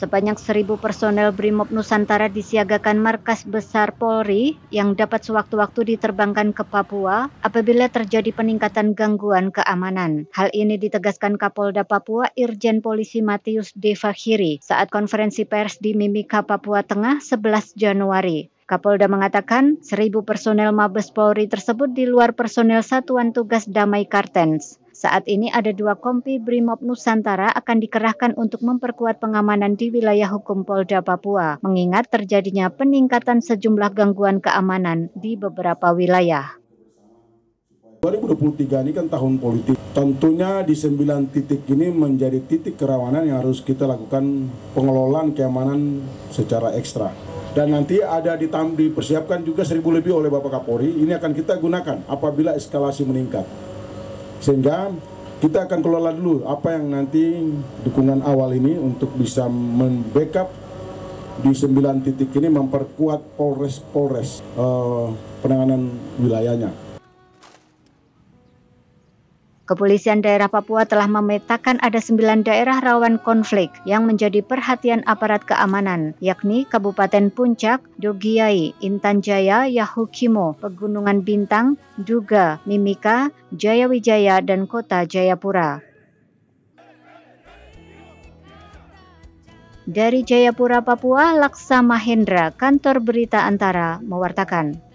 Sebanyak seribu personel BRIMOB Nusantara disiagakan markas besar Polri yang dapat sewaktu-waktu diterbangkan ke Papua apabila terjadi peningkatan gangguan keamanan. Hal ini ditegaskan Kapolda Papua Irjen Polisi Matius Devahiri saat konferensi pers di Mimika, Papua Tengah 11 Januari. Kapolda mengatakan, seribu personel Mabes Polri tersebut di luar personel Satuan Tugas Damai Kartens. Saat ini ada dua kompi Brimob Nusantara akan dikerahkan untuk memperkuat pengamanan di wilayah hukum Polda Papua, mengingat terjadinya peningkatan sejumlah gangguan keamanan di beberapa wilayah. 2023 ini kan tahun politik. Tentunya di sembilan titik ini menjadi titik kerawanan yang harus kita lakukan pengelolaan keamanan secara ekstra. Dan nanti ada ditambah dipersiapkan juga seribu lebih oleh Bapak Kapolri. Ini akan kita gunakan apabila eskalasi meningkat. Sehingga kita akan kelola dulu apa yang nanti dukungan awal ini untuk bisa membackup di sembilan titik ini memperkuat Polres-Polres uh, penanganan wilayahnya. Kepolisian daerah Papua telah memetakan ada sembilan daerah rawan konflik yang menjadi perhatian aparat keamanan, yakni Kabupaten Puncak, Dogiai, Intan Jaya, Yahukimo, Pegunungan Bintang, Duga, Mimika, Jayawijaya, dan Kota Jayapura. Dari Jayapura, Papua, Laksa Mahendra, kantor berita Antara, mewartakan.